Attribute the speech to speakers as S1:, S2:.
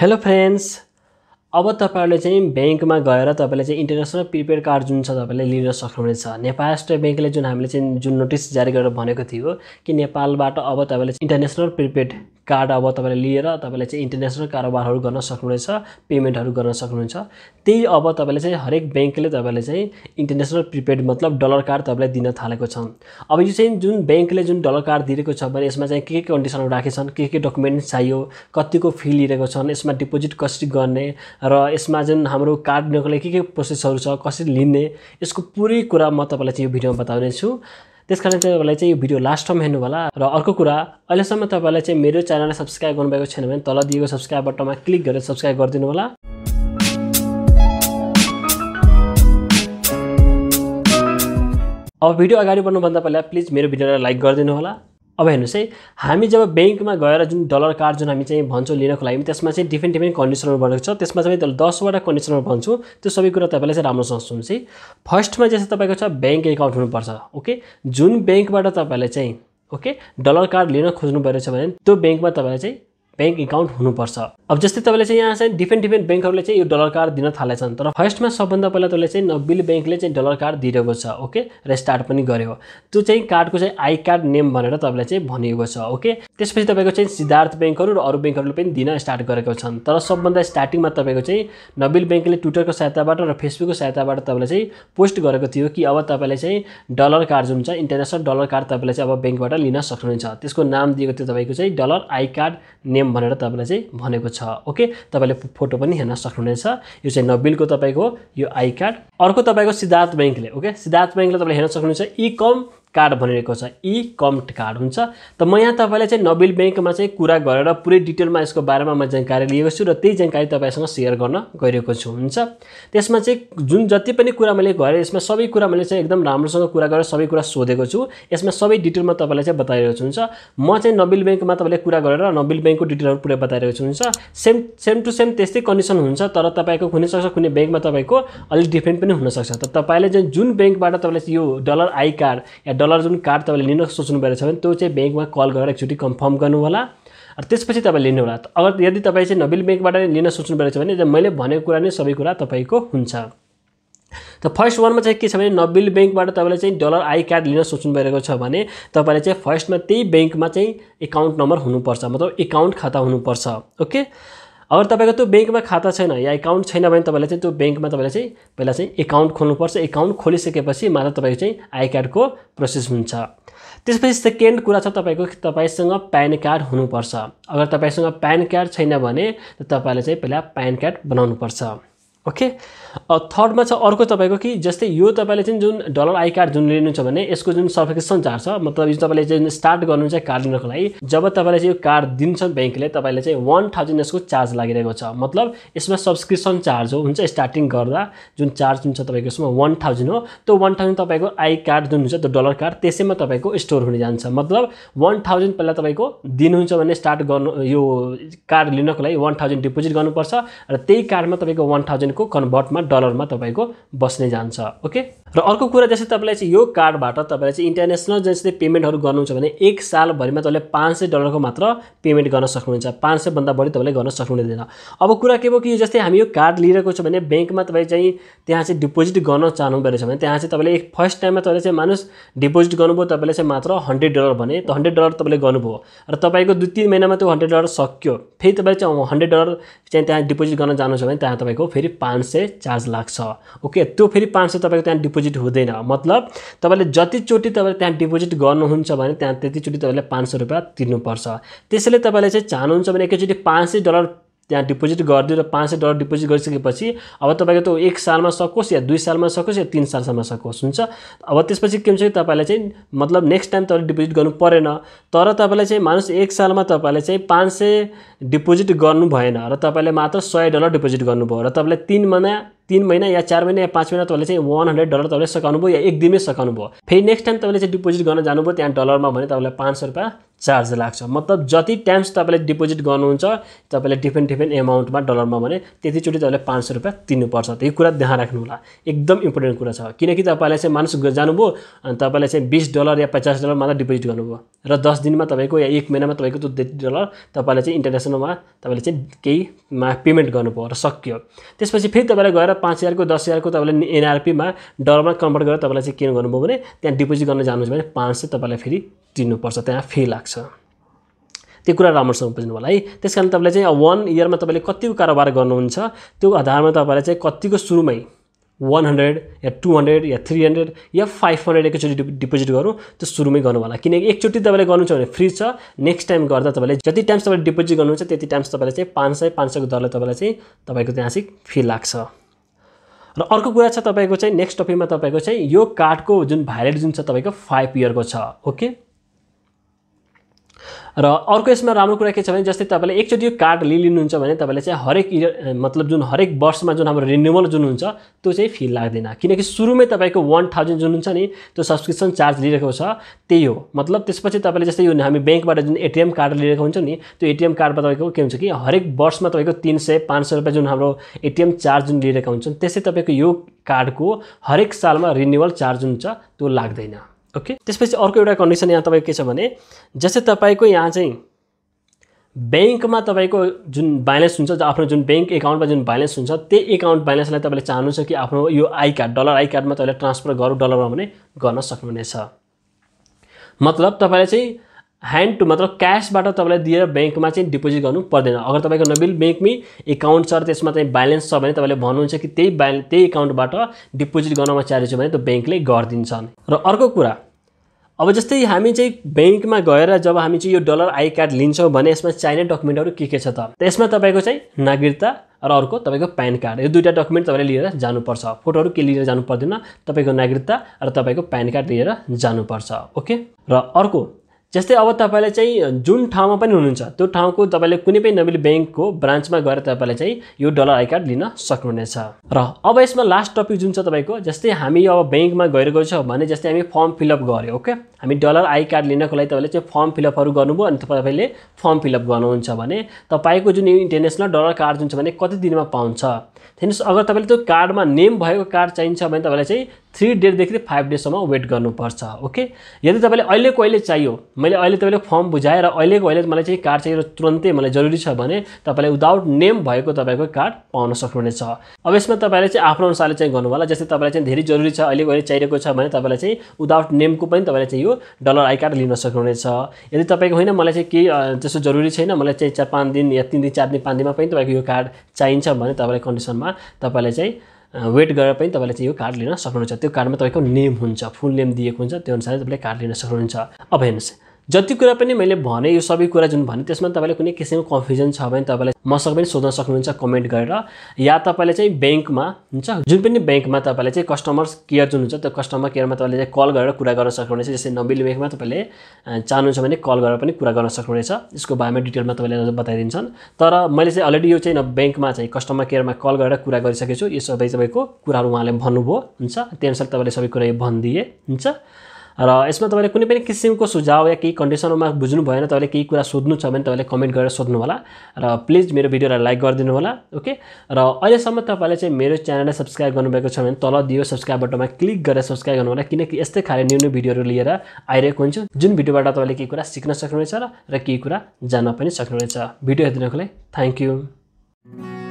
S1: hello friends अब तपाईँहरूले चाहिँ ब्याङ्कमा गएर तपाईँले चाहिँ इन्टरनेसनल प्रिपेड कार्ड जुन छ तपाईँले लिन सक्नुहुनेछ नेपाल स्टेट ब्याङ्कले जुन हामीले चाहिँ जुन नोटिस जारी गरेर भनेको थियो कि नेपालबाट अब तपाईँले इन्टरनेसनल प्रिपेड कार्ड अब तपाईँले लिएर तपाईँले चाहिँ इन्टरनेसनल कारोबारहरू गर्न सक्नुहुनेछ पेमेन्टहरू गर्न सक्नुहुन्छ त्यही अब तपाईँले चाहिँ हरेक ब्याङ्कले तपाईँले चाहिँ इन्टरनेसनल प्रिपेड मतलब डलर कार्ड तपाईँलाई दिन थालेको छ अब यो चाहिँ जुन ब्याङ्कले जुन डलर कार्ड दिएको छ भने यसमा चाहिँ के के कन्डिसनहरू राखेछन् के के डकुमेन्ट चाहियो कतिको फी लिएको छन् यसमा डिपोजिट कसरी गर्ने र यसमा जुन हाम्रो कार्ड लिनको लागि के के प्रोसेसहरू छ कसरी लिने यसको पुरै कुरा म तपाईँलाई चाहिँ यो भिडियोमा बताउने छु त्यस कारण तपाईँहरूलाई चाहिँ यो भिडियो लास्टसम्म हेर्नु होला र अर्को कुरा अहिलेसम्म तपाईँलाई चाहिँ मेरो च्यानललाई सब्सक्राइब गर्नुभएको छैन भने तल दिएको सब्सक्राइब बटनमा क्लिक गरेर सब्सक्राइब गरिदिनु होला अब भिडियो अगाडि बढ्नुभन्दा पहिला प्लिज मेरो भिडियोलाई लाइक गरिदिनु होला अब हेर्नुहोस् है हामी जब ब्याङ्कमा गएर जुन डलर कार्ड जुन हामी चाहिँ भन्छौँ लिनको लागि त्यसमा चाहिँ डिफ्रेन्ट डिफ्रेन्ट कन्डिसनहरू भनेको छ त्यसमा चाहिँ दसवटा कन्डिसनहरू भन्छु त्यो सबै कुरा तपाईँलाई चाहिँ राम्रो सोच्नुहोस् है फर्स्टमा चाहिँ तपाईँको छ ब्याङ्क एकाउन्ट हुनुपर्छ ओके जुन ब्याङ्कबाट तपाईँले चाहिँ ओके डलर कार्ड लिन खोज्नु परेछ भने त्यो ब्याङ्कमा तपाईँलाई चाहिँ ब्याङ्क एकाउन्ट हुनुपर्छ अब जस्तै तपाईँले चाहिँ यहाँ चाहिँ डिफ्रेन्ट डिफ्रेन्ट ब्याङ्कहरूले चाहिँ यो डलर कार्ड दिन थालेछन् तर फर्स्टमा सबभन्दा पहिला तपाईँले चाहिँ नबिल ब्याङ्कले चाहिँ डलर कार्ड दिइरहेको छ ओके र स्टार्ट पनि गर्यो त्यो चाहिँ कार्डको चाहिँ आई कार्ड नेम भनेर तपाईँलाई चाहिँ भनिएको छ ओके त्यसपछि तपाईँको चाहिँ सिद्धार्थ ब्याङ्कहरू र अरू ब्याङ्कहरूले पनि दिन स्टार्ट गरेको छन् तर सबभन्दा स्टार्टिङमा तपाईँको चाहिँ नबिल ब्याङ्कले ट्विटरको सहायताबाट र फेसबुकको सहायताबाट तपाईँले चाहिँ पोस्ट गरेको थियो कि अब तपाईँले चाहिँ डलर कार्ड जुन छ इन्टरनेसनल डलर कार्ड तपाईँले चाहिँ अब ब्याङ्कबाट लिन सक्नुहुन्छ त्यसको नाम दिएको थियो तपाईँको चाहिँ dollar I card name M भनेर तपाईँलाई चाहिँ भनेको छ ओके तपाईँले फोटो पनि हेर्न सक्नुहुनेछ यो चाहिँ नबिलको तपाईँको यो आई कार्ड अर्को तपाईँको सिद्धार्थ ब्याङ्कले ओके सिद्धार्थ ब्याङ्कले तपाईँले हेर्न सक्नुहुन्छ इ कम कार्ड भनिरहेको छ इ कम्ट कार्ड हुन्छ त म यहाँ तपाईँलाई चाहिँ नबिल ब्याङ्कमा चाहिँ कुरा गरेर पुरै डिटेलमा यसको बारेमा म जानकारी लिएको छु र त्यही जानकारी तपाईँसँग सेयर गर्न गइरहेको छु हुन्छ त्यसमा चाहिँ जुन जति पनि कुरा मैले गरेँ यसमा सबै कुरा मैले चाहिँ एकदम राम्रोसँग कुरा गरेर सबै कुरा सोधेको छु यसमा सबै डिटेलमा तपाईँलाई चाहिँ बताइरहेको छु हुन्छ म चाहिँ नबिल ब्याङ्कमा तपाईँले कुरा गरेर नबिल ब्याङ्कको डिटेलहरू पुरै बताइरहेको छु हुन्छ सेम सेम टु सेम त्यस्तै कन्डिसन हुन्छ तर तपाईँको हुनसक्छ कुनै ब्याङ्कमा तपाईँको अलिक डिफ्रेन्ट पनि हुनसक्छ त तपाईँले चाहिँ जुन ब्याङ्कबाट तपाईँले यो डलर आई कार्ड डलर जुन कार्ड तपाईँले लिन सोच्नु भएको छ भने त्यो चाहिँ ब्याङ्कमा कल गरेर एकचोटि कन्फर्म गर्नुहोला र त्यसपछि तपाईँ लिनुहोला अगर यदि तपाईँ चाहिँ नबिल ब्याङ्कबाट लिन सोच्नु भएको छ भने मैले भनेको कुरा नै सबै कुरा तपाईँको हुन्छ त फर्स्ट वानमा चाहिँ के छ भने नबिल ब्याङ्कबाट तपाईँले चाहिँ डलर आई कार्ड लिन सोच्नु भएको छ भने तपाईँले चाहिँ फर्स्टमा त्यही ब्याङ्कमा चाहिँ एकाउन्ट नम्बर हुनुपर्छ मतलब एकाउन्ट खाता हुनुपर्छ ओके अगर तपाईँको त्यो ब्याङ्कमा खाता छैन या एकाउन्ट छैन भने तपाईँलाई चाहिँ त्यो ब्याङ्कमा तपाईँलाई चाहिँ पहिला चाहिँ एकाउन्ट खोल्नुपर्छ एकाउन्ट खोलिसकेपछि मात्र तपाईँको चाहिँ आई कार्डको प्रोसेस हुन्छ त्यसपछि सेकेन्ड कुरा छ तपाईँको तपाईँसँग प्यान कार्ड हुनुपर्छ अगर तपाईँसँग प्यान कार्ड छैन भने तपाईँले चाहिँ पहिला प्यान कार्ड बनाउनुपर्छ ओके थर्डमा छ अर्को तपाईँको कि जस्तै यो तपाईँले चाहिँ जुन डलर आई कार्ड जुन लिनुहुन्छ भने यसको जुन सर्फिकेसन चार्ज छ मतलब यो तपाईँले चाहिँ स्टार्ट गर्नुहुन्छ कार्ड लिनको लागि जब तपाईँले चाहिँ यो कार्ड दिन्छ ब्याङ्कले तपाईँले चाहिँ वान थाउजन्ड यसको चार्ज लागिरहेको छ मतलब यसमा सब्सक्रिप्सन चार्ज हो हुन्छ स्टार्टिङ गर्दा जुन चार्ज हुन्छ तपाईँको यसमा वान थाउजन्ड हो त्यो वान थाउजन्ड तपाईँको आई कार्ड जुन हुन्छ त्यो डलर कार्ड त्यसैमा तपाईँको स्टोर हुने जान्छ मतलब वान थाउजन्ड पहिला तपाईँको दिनुहुन्छ भने स्टार्ट गर्नु यो कार्ड लिनको लागि वान थाउजन्ड डिपोजिट गर्नुपर्छ र त्यही कार्डमा तपाईँको वान थाउजन्ड तपाईँको कन्भर्टमा डलरमा तपाईँको बस्ने जान्छ ओके र अर्को कुरा जस्तै तपाईँलाई चाहिँ यो कार्डबाट तपाईँलाई चाहिँ इन्टरनेसनल जस्तै पेमेन्टहरू गर्नुहुन्छ भने एक सालभरिमा तपाईँले पाँच सय डलरको मात्र पेमेन्ट गर्न सक्नुहुन्छ पाँच सयभन्दा बढी तपाईँले गर्न सक्नुहुँदैन अब कुरा के भयो कि जस्तै हामी यो कार्ड लिइरहेको छ भने ब्याङ्कमा तपाईँ चाहिँ त्यहाँ चाहिँ डिपोजिट गर्न चाहनुहुँदो रहेछ भने त्यहाँ चाहिँ तपाईँले फर्स्ट टाइममा तपाईँले चाहिँ मानुस डिपोजिट गर्नुभयो तपाईँले चाहिँ मात्र हन्ड्रेड डलर भने त हन्ड्रेड डलर तपाईँले गर्नुभयो र तपाईँको दुई तिन महिनामा त्यो हन्ड्रेड डलर सक्यो फेरि तपाईँ चाहिँ हन्ड्रेड डलर चाहिँ त्यहाँ डिपोजिट गर्न जानुहुन्छ भने त्यहाँ तपाईँको फेरि पाँच सय चार्ज लाग्छ ओके त्यो फेरि पाँच सय तपाईँको त्यहाँ डिपोजिट हुँदैन मतलब तपाईँले जतिचोटि तपाईँले त्यहाँ डिपोजिट गर्नुहुन्छ भने त्यहाँ त्यतिचोटि तपाईँले पाँच सय रुपियाँ तिर्नुपर्छ त्यसैले तपाईँले चाहिँ चाहनुहुन्छ भने एकैचोटि पाँच सय डलर त्यहाँ डिपोजिट गरिदियो र पाँच सय डलर डिपोजिट गरिसकेपछि अब तपाईँको त्यो एक सालमा सकोस् या दुई सालमा सकोस् या तिन सालसम्म सकोस् हुन्छ अब त्यसपछि के हुन्छ तपाईँलाई चाहिँ मतलब नेक्स्ट टाइम तपाईँले डिपोजिट गर्नु परेन तर तपाईँलाई चाहिँ मानस एक सालमा तपाईँले चाहिँ पाँच सय डिपोजिट गर्नु भएन र तपाईँले मात्र सय डलर डिपोजिट गर्नुभयो र तपाईँलाई तिन महिना तिन महिना या चार महिना या पाँच महिना तपाईँले चाहिँ वान हन्ड्रेड डलर तपाईँले भयो या एक दिनमै भयो फेरि नेक्स्ट टाइम तपाईँले चाहिँ डिपोजिट गर्न जानुभयो त्यहाँ डलरमा भने तपाईँलाई पाँच सौ रुपियाँ चार्ज लाग्छ मतलब जति टाइम्स तपाईँले डिपोजिट गर्नुहुन्छ तपाईँले डिफ्रेन्ट डिफ्रेन्ट एमाउन्टमा डलरमा भने त्यतिचोटि तपाईँले पाँच सौ रुपियाँ तिर्नुपर्छ त्यो कुरा ध्यान राख्नु होला एकदम इम्पोर्टेन्ट कुरा छ किनकि तपाईँलाई चाहिँ मानिस जानुभयो अनि तपाईँलाई चाहिँ बिस डलर या पचास डलर मात्र डिपोजिट गर्नुभयो र दस दिनमा तपाईँको या एक महिनामा तपाईँको त्यो डलर तपाईँलाई चाहिँ इन्टरनेसनलमा तपाईँले चाहिँ केहीमा पेमेन्ट गर्नुभयो र सक्यो त्यसपछि फेरि तपाईँलाई गएर पाँच हजारको दस हजारको तपाईँले एनआरपीमा डलरमा कन्भर्ट गरेर तपाईँलाई चाहिँ के गर्नुभयो भने त्यहाँ डिपोजिट गर्न जानुहुन्छ भने पाँच सय तपाईँलाई फेरि तिर्नुपर्छ त्यहाँ फी लाग्छ त्यो कुरा राम्रोसँग बुझ्नु होला है त्यस कारण तपाईँले चाहिँ वान इयरमा तपाईँले कतिको कारोबार गर्नुहुन्छ त्यो आधारमा तपाईँलाई चाहिँ कतिको सुरुमै वान हन्ड्रेड या टू हन्ड्रेड या थ्री हन्ड्रेड या फाइभ हन्ड्रेड एकैचोटि डिपोजिट गरौँ त्यो सुरुमै गर्नु होला किनकि एकचोटि तपाईँले गर्नुहुन्छ भने फ्री छ नेक्स्ट टाइम गर्दा तपाईँले जति टाइम्स तपाईँले डिपोजिट गर्नुहुन्छ त्यति टाइम्स तपाईँले चाहिँ पाँच सय पाँच सयको दरले तपाईँलाई चाहिँ तपाईँको त्यहाँ चाहिँ फी लाग्छ र अर्को कुरा छ तपाईँको चाहिँ नेक्स्ट टपिकमा तपाईँको चाहिँ यो कार्डको जुन भ्यालिड जुन छ तपाईँको फाइभ इयरको छ ओके र अर्को यसमा राम्रो कुरा के छ भने जस्तै तपाईँले एकचोटि यो कार्ड लिनुहुन्छ भने तपाईँले चाहिँ हरेक इयर मतलब जुन हरेक वर्षमा जुन हाम्रो रिन्युवल जुन हुन्छ त्यो चाहिँ फी लाग्दैन किनकि सुरुमै तपाईँको वान थाउजन्ड जुन हुन्छ नि त्यो सब्सक्रिप्सन चार्ज लिइरहेको छ त्यही हो मतलब त्यसपछि तपाईँले जस्तै यो हामी ब्याङ्कबाट जुन एटिएम कार्ड लिइरहेको हुन्छ नि त्यो एटिएम कार्डमा तपाईँको के हुन्छ कि हरेक वर्षमा तपाईँको तिन सय पाँच सय रुपियाँ जुन हाम्रो एटिएम चार्ज जुन लिइरहेको हुन्छन् त्यसै तपाईँको यो कार्डको हरेक सालमा रिन्युवल चार्ज हुन्छ त्यो लाग्दैन ओके त्यसपछि अर्को एउटा कन्डिसन यहाँ तपाईँको के छ भने जस्तै तपाईँको यहाँ चाहिँ ब्याङ्कमा तपाईँको जुन ब्यालेन्स हुन्छ आफ्नो जुन ब्याङ्क एकाउन्टमा जुन ब्यालेन्स हुन्छ त्यही एकाउन्ट ब्यालेन्सलाई तपाईँले चाहनुहुन्छ कि आफ्नो यो आई कार्ड डलर आई कार्डमा तपाईँले ट्रान्सफर गरौँ डलरमा भने गर्न सक्नुहुनेछ मतलब तपाईँले चाहिँ ह्यान्ड टु मतलब क्यासबाट तपाईँलाई दिएर ब्याङ्कमा चाहिँ डिपोजिट गर्नु पर्दैन अगर तपाईँको नबिल ब्याङ्कमै एकाउन्ट छ र त्यसमा चाहिँ ब्यालेन्स छ भने तपाईँले भन्नुहुन्छ कि त्यही ब्याले त्यही एकाउन्टबाट डिपोजिट गर्न चाहिँ भने त्यो ब्याङ्कले गरिदिन्छन् र अर्को कुरा अब जस्तै हामी चाहिँ ब्याङ्कमा गएर जब हामी चाहिँ यो डलर आई कार्ड लिन्छौँ भने यसमा चाहिने डकुमेन्टहरू के के छ त यसमा तपाईँको चाहिँ नागरिकता र अर्को तपाईँको प्यान कार्ड यो दुईवटा डकुमेन्ट तपाईँले लिएर जानुपर्छ फोटोहरू के लिएर जानु पर्दैन तपाईँको नागरिकता र तपाईँको प्यान कार्ड लिएर जानुपर्छ ओके र अर्को जस्तै अब तपाईँले चाहिँ जुन ठाउँमा पनि हुनुहुन्छ त्यो ठाउँको तपाईँले कुनै पनि नबिल ब्याङ्कको ब्रान्चमा गएर तपाईँले चाहिँ यो डलर आई कार्ड लिन सक्नुहुनेछ र अब यसमा लास्ट टपिक जुन छ तपाईँको जस्तै हामी अब ब्याङ्कमा गइरहेको छ भने जस्तै हामी फर्म फिलअप गऱ्यो ओके हामी डलर आई कार्ड लिनको लागि तपाईँले चाहिँ फर्म फिलअपहरू गर्नुभयो अनि तपाईँले फर्म फिलअप गर्नुहुन्छ भने तपाईँको जुन इन्टरनेसनल डलर कार्ड जुन छ भने कति दिनमा पाउँछ हेर्नुहोस् अगर तपाईँले त्यो कार्डमा नेम भएको कार्ड चाहिन्छ भने तपाईँलाई चाहिँ थ्री डेजदेखि फाइभ डेजसम्म वेट गर्नुपर्छ ओके यदि तपाईँले अहिलेको अहिले चाहियो मैले अहिले तपाईँले फर्म र अहिलेको अहिले मलाई चाहिँ कार्ड चाहियो तुरन्तै मलाई जरुरी छ भने तपाईँले विदाउट नेम भएको तपाईँको कार्ड पाउन सक्नुहुनेछ अब यसमा तपाईँले चाहिँ आफ्नो अनुसारले चाहिँ गर्नु होला जस्तै तपाईँलाई चाहिँ धेरै जरुरी छ अहिलेको अहिले चाहिएको छ भने तपाईँलाई चाहिँ विदाउट नेमको पनि तपाईँलाई चाहिँ यो डलर आई कार्ड लिन सक्नुहुनेछ यदि तपाईँको होइन मलाई चाहिँ केही त्यस्तो जरुरी छैन मलाई चाहिँ चार पाँच दिन या तिन दिन चार दिन पाँच दिनमा पनि तपाईँको यो कार्ड चाहिन्छ भने तपाईँलाई कन्डिसनमा तपाईँलाई चाहिँ वेट गरेर पनि तपाईँले चाहिँ यो कार्ड लिन सक्नुहुन्छ त्यो कार्डमा तपाईँको नेम हुन्छ फुल नेम दिएको हुन्छ त्यो अनुसार तपाईँले कार्ड लिन सक्नुहुन्छ अब हेर्नुहोस् जति कुरा पनि मैले भने यो सबै कुरा जुन भने त्यसमा तपाईँले कुनै किसिमको कन्फ्युजन छ भने तपाईँले मसँग पनि सोध्न सक्नुहुन्छ कमेन्ट गरेर या तपाईँले चाहिँ ब्याङ्कमा हुन्छ जुन पनि ब्याङ्कमा तपाईँले चाहिँ कस्टमर केयर जुन हुन्छ त्यो कस्टमर केयरमा तपाईँले चाहिँ कल गरेर कुरा गर्न सक्नुहुनेछ जस्तै नबिल ब्याङ्कमा तपाईँले चाहनुहुन्छ भने कल गरेर पनि कुरा गर्न सक्नुहुनेछ यसको बारेमा डिटेलमा तपाईँले बताइदिन्छन् तर मैले चाहिँ अलरेडी यो चाहिँ ब्याङ्कमा चाहिँ कस्टमर केयरमा कल गरेर कुरा गरिसकेको छु यो सबै तपाईँको कुराहरू उहाँले भन्नुभयो हुन्छ त्यही अनुसार तपाईँले सबै कुरा यो भनिदिए हुन्छ र यसमा तपाईँले कुनै पनि किसिमको सुझाव या केही कन्डिसनमा बुझ्नु भएन तपाईँले केही कुरा सोध्नु छ भने तपाईँले कमेन्ट गरेर सोध्नु होला र प्लिज मेरो भिडियोलाई लाइक गरिदिनु होला ओके र अहिलेसम्म तपाईँले चाहिँ मेरो च्यानललाई सब्सक्राइब गर्नुभएको छ भने तल दियो सब्सक्राइब बटनमा क्लिक गरेर सब्सक्राइब गर्नु होला किनकि यस्तै खाले न्यू न्यू भिडियोहरू लिएर आइरहेको हुन्छु जुन भिडियोबाट तपाईँले केही कुरा सिक्न सक्नुहुनेछ र केही कुरा जान्न पनि सक्नुहुनेछ भिडियो हेरिदिनुको लागि थ्याङ्क यू